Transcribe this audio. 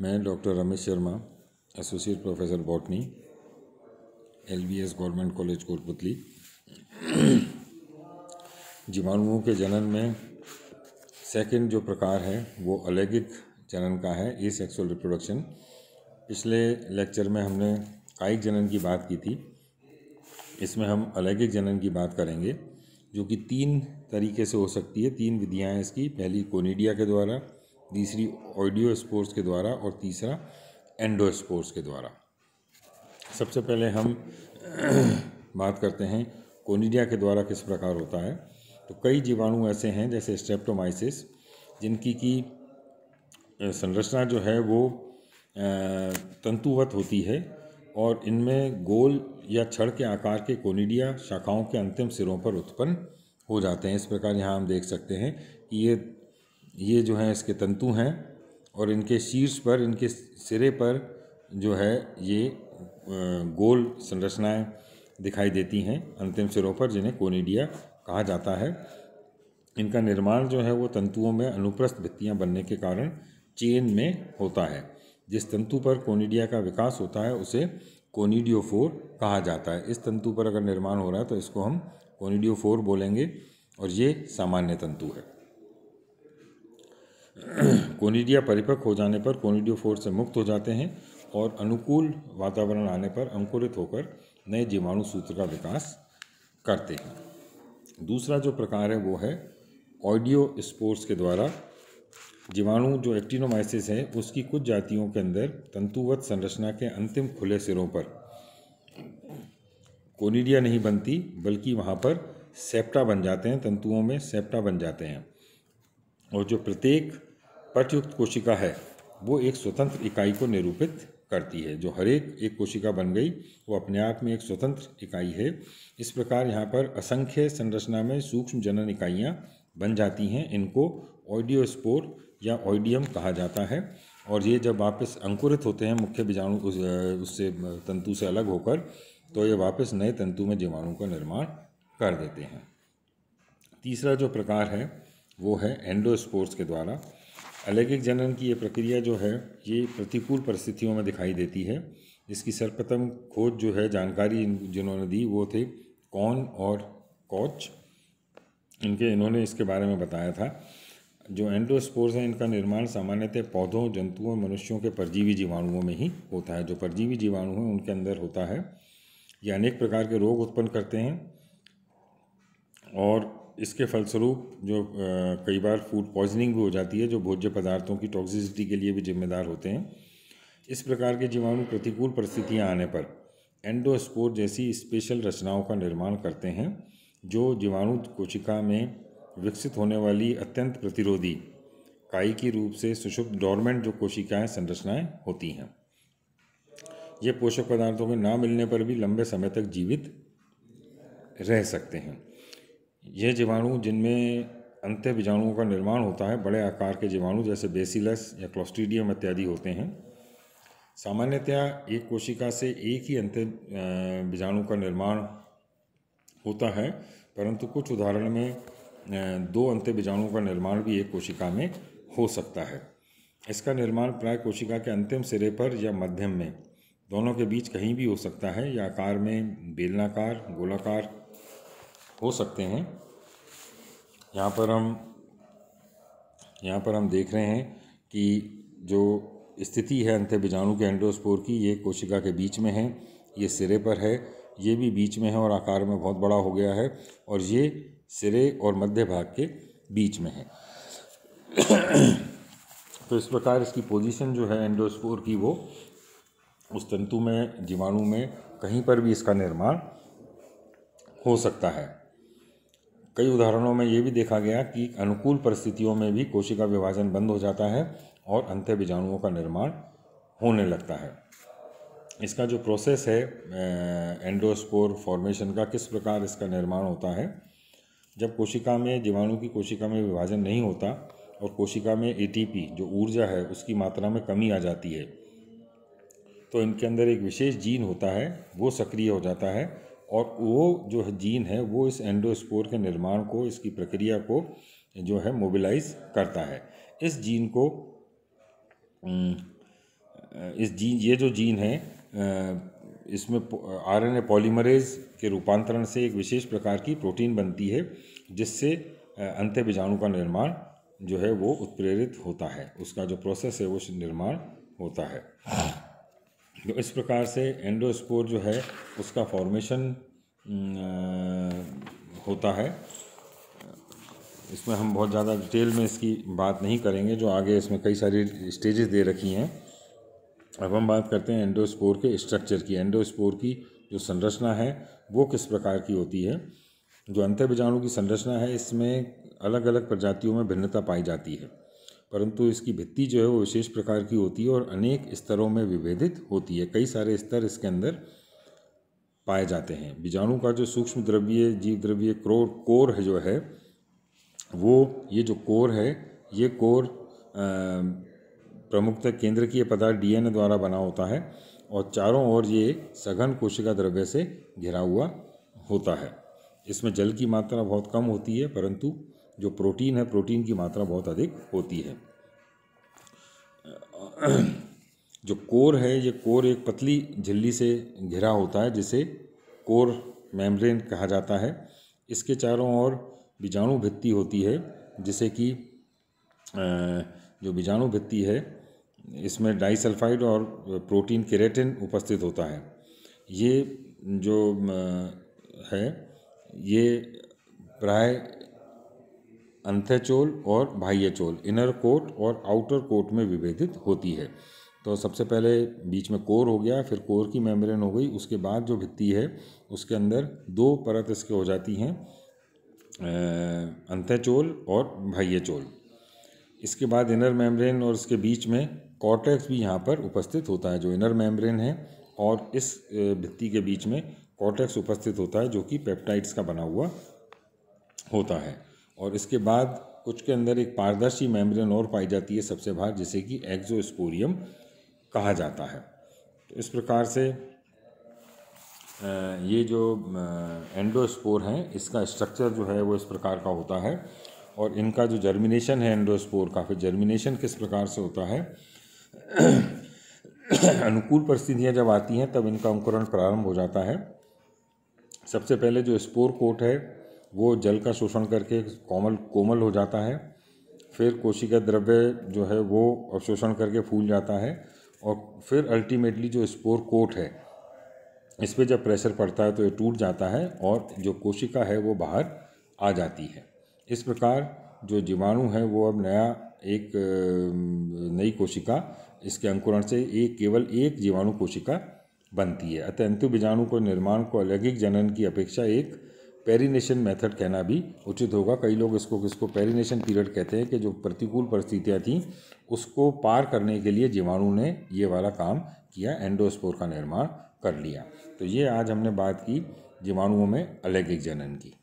मैं doctor Ramesh Sharma associate professor botany L B S government college Kotputli जीवाणुओं के जनन में सेकंड जो प्रकार है वो अलैगिक जनन का है ई सेक्सुअल रिप्रोडक्शन पिछले लेक्चर में हमने कायिक जनन की बात की थी इसमें हम अलैगिक जनन की बात करेंगे जो कि तीन तरीके से हो सकती है तीन विधियाँ हैं इसकी पहली कोनीडिया के द्वारा तीसरी ऑडियो स्पोर्ट्स के द्वारा और तीसरा एंडो स्पोर्ट्स के द्वारा सबसे पहले हम बात करते हैं कोनिडिया के द्वारा किस प्रकार होता है तो कई जीवाणु ऐसे हैं जैसे स्ट्रेप्टोमाइसिस जिनकी की संरचना जो है वो तंतुवत होती है और इनमें गोल या छड़ के आकार के कोनिडिया शाखाओं के अंतिम सिरों पर उत्पन्न हो जाते हैं इस प्रकार यहाँ हम देख सकते हैं कि ये ये जो हैं इसके तंतु हैं और इनके शीर्ष पर इनके सिरे पर जो है ये गोल संरचनाएं दिखाई देती हैं अंतिम सिरों पर जिन्हें कोनीडिया कहा जाता है इनका निर्माण जो है वो तंतुओं में अनुप्रस्थ भित्तियाँ बनने के कारण चेन में होता है जिस तंतु पर कोनिडिया का विकास होता है उसे कोनीडियोफोर कहा जाता है इस तंतु पर अगर निर्माण हो रहा है तो इसको हम कोनीडियोफोर बोलेंगे और ये सामान्य तंतु है कोनिडिया परिपक्व हो जाने पर फोर से मुक्त हो जाते हैं और अनुकूल वातावरण आने पर अंकुरित होकर नए जीवाणु सूत्र का विकास करते हैं दूसरा जो प्रकार है वो है ऑडियो स्पोर्ट्स के द्वारा जीवाणु जो एक्टिनोमाइसिस है उसकी कुछ जातियों के अंदर तंतुवत संरचना के अंतिम खुले सिरों पर कोनिडिया नहीं बनती बल्कि वहाँ पर सेप्टा बन जाते हैं तंतुओं में सेप्टा बन जाते हैं और जो प्रत्येक पटयुक्त कोशिका है वो एक स्वतंत्र इकाई को निरूपित करती है जो हरेक एक कोशिका बन गई वो अपने आप में एक स्वतंत्र इकाई है इस प्रकार यहाँ पर असंख्य संरचना में सूक्ष्म जनन इकाइयाँ बन जाती हैं इनको ऑडियोस्पोर या ऑइडियम कहा जाता है और ये जब वापस अंकुरित होते हैं मुख्य बीजाणु उस, उससे तंतु से अलग होकर तो ये वापस नए तंतु में जीवाणु का निर्माण कर देते हैं तीसरा जो प्रकार है वो है एंडोस्पोर्स के द्वारा अलैगिक जनन की ये प्रक्रिया जो है ये प्रतिकूल परिस्थितियों में दिखाई देती है इसकी सर्वप्रथम खोज जो है जानकारी जिन्होंने दी वो थे कौन और कोच इनके इन्होंने इसके बारे में बताया था जो एंडोस्पोर्स हैं इनका निर्माण सामान्यतः पौधों जंतुओं मनुष्यों के परजीवी जीवाणुओं में ही होता है जो परजीवी जीवाणु हैं उनके अंदर होता है ये अनेक प्रकार के रोग उत्पन्न करते हैं और इसके फलस्वरूप जो कई बार फूड पॉइजनिंग भी हो जाती है जो भोज्य पदार्थों की टॉक्सिसिटी के लिए भी जिम्मेदार होते हैं इस प्रकार के जीवाणु प्रतिकूल परिस्थितियाँ आने पर एंडोस्पोर जैसी स्पेशल रचनाओं का निर्माण करते हैं जो जीवाणु कोशिका में विकसित होने वाली अत्यंत प्रतिरोधी काई की रूप से सुषुप्त डॉर्मेंट जो कोशिकाएं संरचनाएं होती हैं ये पोषक पदार्थों के ना मिलने पर भी लंबे समय तक जीवित रह सकते हैं यह जीवाणु जिनमें अंत्य बीजाणुओं का निर्माण होता है बड़े आकार के जीवाणु जैसे बेसिलस या क्लोस्ट्रीडियम इत्यादि होते हैं सामान्यतया एक कोशिका से एक ही अंत्य बीजाणु का निर्माण होता है परंतु कुछ उदाहरण में दो अंत्य बीजाणु का निर्माण भी एक कोशिका में हो सकता है इसका निर्माण प्राय कोशिका के अंतिम सिरे पर या मध्यम में दोनों के बीच कहीं भी हो सकता है या आकार में बेलनाकार गोलाकार हो सकते हैं यहाँ पर हम यहाँ पर हम देख रहे हैं कि जो स्थिति है अंत्य बीजाणु के एंडोस्पोर की ये कोशिका के बीच में है ये सिरे पर है ये भी बीच में है और आकार में बहुत बड़ा हो गया है और ये सिरे और मध्य भाग के बीच में है तो इस प्रकार इसकी पोजीशन जो है एंडोस्पोर की वो उस तंतु में जीवाणु में कहीं पर भी इसका निर्माण हो सकता है कई उदाहरणों में ये भी देखा गया कि अनुकूल परिस्थितियों में भी कोशिका विभाजन बंद हो जाता है और अंत्य बीजाणुओं का निर्माण होने लगता है इसका जो प्रोसेस है एंडोस्पोर फॉर्मेशन का किस प्रकार इसका निर्माण होता है जब कोशिका में जीवाणु की कोशिका में विभाजन नहीं होता और कोशिका में एटीपी जो ऊर्जा है उसकी मात्रा में कमी आ जाती है तो इनके अंदर एक विशेष जीन होता है वो सक्रिय हो जाता है और वो जो है जीन है वो इस एंडोस्पोर के निर्माण को इसकी प्रक्रिया को जो है मोबिलाइज करता है इस जीन को इस जीन ये जो जीन है इसमें आरएनए पॉलीमरेज के रूपांतरण से एक विशेष प्रकार की प्रोटीन बनती है जिससे अंत्य बीजाणु का निर्माण जो है वो उत्प्रेरित होता है उसका जो प्रोसेस है वो निर्माण होता है तो इस प्रकार से एंडोस्पोर जो है उसका फॉर्मेशन होता है इसमें हम बहुत ज़्यादा डिटेल में इसकी बात नहीं करेंगे जो आगे इसमें कई सारी स्टेजेस दे रखी हैं अब हम बात करते हैं एंडोस्पोर के स्ट्रक्चर की एंडोस्पोर की जो संरचना है वो किस प्रकार की होती है जो अंत्य बीजाणु की संरचना है इसमें अलग अलग प्रजातियों में भिन्नता पाई जाती है परंतु इसकी भित्ति जो है वो विशेष प्रकार की होती है और अनेक स्तरों में विभेदित होती है कई सारे स्तर इसके अंदर पाए जाते हैं बीजाणु का जो सूक्ष्म द्रव्य जीव द्रव्य क्रोर कोर है जो है वो ये जो कोर है ये कोर प्रमुखतः की पदार्थ डीएनए द्वारा बना होता है और चारों ओर ये सघन कोशिका द्रव्य से घिरा हुआ होता है इसमें जल की मात्रा बहुत कम होती है परंतु जो प्रोटीन है प्रोटीन की मात्रा बहुत अधिक होती है जो कोर है ये कोर एक पतली झिल्ली से घिरा होता है जिसे कोर मेम्ब्रेन कहा जाता है इसके चारों ओर बीजाणु भित्ति होती है जिसे कि जो बीजाणु भित्ति है इसमें डाइसल्फाइड और प्रोटीन केरेटिन उपस्थित होता है ये जो है ये प्राय अंथेचोल और चोल इनर कोट और आउटर कोट में विभेदित होती है तो सबसे पहले बीच में कोर हो गया फिर कोर की मेम्ब्रेन हो गई उसके बाद जो भित्ति है उसके अंदर दो परत इसके हो जाती हैं अंथेचोल और बाह्यचोल इसके बाद इनर मेम्ब्रेन और इसके बीच में कॉर्टेक्स भी यहाँ पर उपस्थित होता है जो इनर मेम्ब्रेन है और इस भित्ति के बीच में कॉर्टेक्स उपस्थित होता है जो कि पेप्टाइड्स का बना हुआ होता है और इसके बाद कुछ के अंदर एक पारदर्शी मेम्ब्रेन और पाई जाती है सबसे बाहर जिसे कि एक्जोस्पोरियम कहा जाता है तो इस प्रकार से ये जो एंडोस्पोर हैं इसका स्ट्रक्चर जो है वो इस प्रकार का होता है और इनका जो जर्मिनेशन है एंडोस्पोर का फिर जर्मिनेशन किस प्रकार से होता है अनुकूल परिस्थितियाँ जब आती हैं तब इनका अंकुरण प्रारंभ हो जाता है सबसे पहले जो स्पोर कोट है वो जल का शोषण करके कोमल कोमल हो जाता है फिर कोशिका द्रव्य जो है वो अवशोषण करके फूल जाता है और फिर अल्टीमेटली जो स्पोर कोट है इस पर जब प्रेशर पड़ता है तो ये टूट जाता है और जो कोशिका है वो बाहर आ जाती है इस प्रकार जो जीवाणु है वो अब नया एक नई कोशिका इसके अंकुरण से एक केवल एक जीवाणु कोशिका बनती है अतः अंतु बीजाणु को निर्माण को अलैंगिक जनन की अपेक्षा एक पेरिनेशन मेथड कहना भी उचित होगा कई लोग इसको किसको पेरिनेशन पीरियड कहते हैं कि जो प्रतिकूल परिस्थितियाँ थीं उसको पार करने के लिए जीवाणु ने ये वाला काम किया एंडोस्पोर का निर्माण कर लिया तो ये आज हमने बात की जीवाणुओं में अलैगिक जनन की